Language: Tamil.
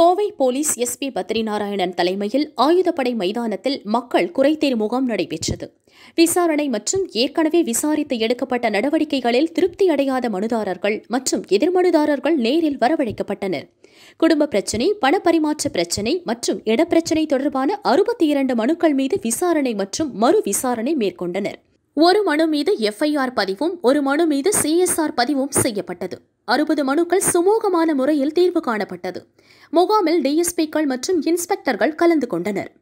கோவை போலீஸ் எஸ்பி பத்ரிநாராயணன் தலைமையில் ஆயுதப்படை மைதானத்தில் மக்கள் குறைதீர் முகாம் நடைபெற்றது விசாரணை மற்றும் ஏற்கனவே விசாரித்து எடுக்கப்பட்ட நடவடிக்கைகளில் திருப்தி அடையாத மனுதாரர்கள் மற்றும் எதிர்மனுதாரர்கள் நேரில் வரவழைக்கப்பட்டனர் குடும்ப பிரச்சினை பணப்பரிமாற்ற பிரச்சினை மற்றும் இடப்பிரச்சினை தொடர்பான அறுபத்தி இரண்டு மனுக்கள் மீது விசாரணை மற்றும் மறு விசாரணை மேற்கொண்டனர் ஒரு மனு மீது எஃப்ஐஆர் பதிவும் ஒரு மனு மீது சிஎஸ்ஆர் பதிவும் செய்யப்பட்டது அறுபது மனுக்கள் சுமூகமான முறையில் தீர்வு காணப்பட்டது முகாமில் டிஎஸ்பிக்கள் மற்றும் இன்ஸ்பெக்டர்கள் கலந்து கொண்டனர்